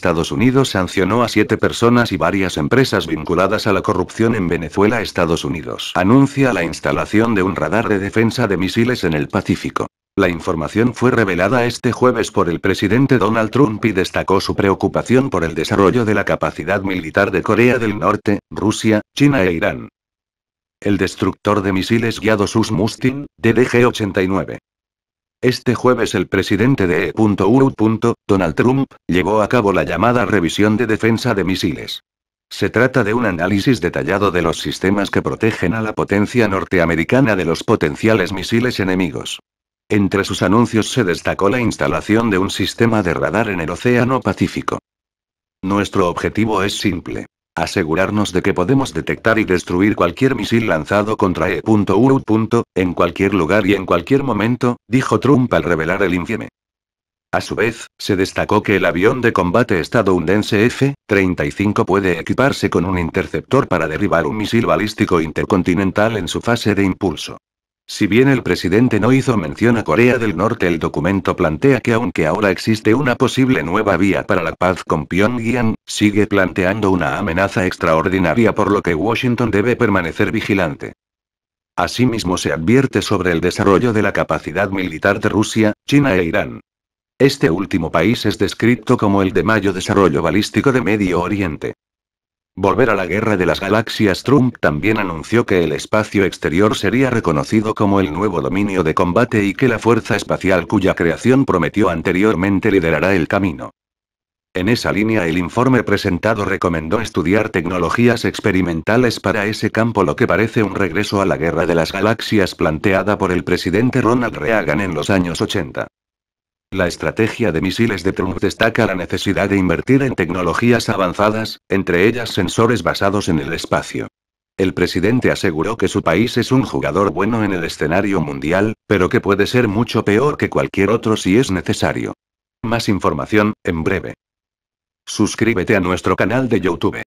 Estados Unidos sancionó a siete personas y varias empresas vinculadas a la corrupción en Venezuela. Estados Unidos anuncia la instalación de un radar de defensa de misiles en el Pacífico. La información fue revelada este jueves por el presidente Donald Trump y destacó su preocupación por el desarrollo de la capacidad militar de Corea del Norte, Rusia, China e Irán. El destructor de misiles guiado SUS Mustin, DDG-89, este jueves el presidente de E.U.U. Donald Trump, llevó a cabo la llamada revisión de defensa de misiles. Se trata de un análisis detallado de los sistemas que protegen a la potencia norteamericana de los potenciales misiles enemigos. Entre sus anuncios se destacó la instalación de un sistema de radar en el Océano Pacífico. Nuestro objetivo es simple asegurarnos de que podemos detectar y destruir cualquier misil lanzado contra E.U. en cualquier lugar y en cualquier momento, dijo Trump al revelar el informe. A su vez, se destacó que el avión de combate estadounidense F-35 puede equiparse con un interceptor para derribar un misil balístico intercontinental en su fase de impulso. Si bien el presidente no hizo mención a Corea del Norte, el documento plantea que aunque ahora existe una posible nueva vía para la paz con Pyongyang, sigue planteando una amenaza extraordinaria por lo que Washington debe permanecer vigilante. Asimismo se advierte sobre el desarrollo de la capacidad militar de Rusia, China e Irán. Este último país es descrito como el de mayo desarrollo balístico de Medio Oriente. Volver a la Guerra de las Galaxias Trump también anunció que el espacio exterior sería reconocido como el nuevo dominio de combate y que la Fuerza Espacial cuya creación prometió anteriormente liderará el camino. En esa línea el informe presentado recomendó estudiar tecnologías experimentales para ese campo lo que parece un regreso a la Guerra de las Galaxias planteada por el presidente Ronald Reagan en los años 80. La estrategia de misiles de Trump destaca la necesidad de invertir en tecnologías avanzadas, entre ellas sensores basados en el espacio. El presidente aseguró que su país es un jugador bueno en el escenario mundial, pero que puede ser mucho peor que cualquier otro si es necesario. Más información, en breve. Suscríbete a nuestro canal de YouTube.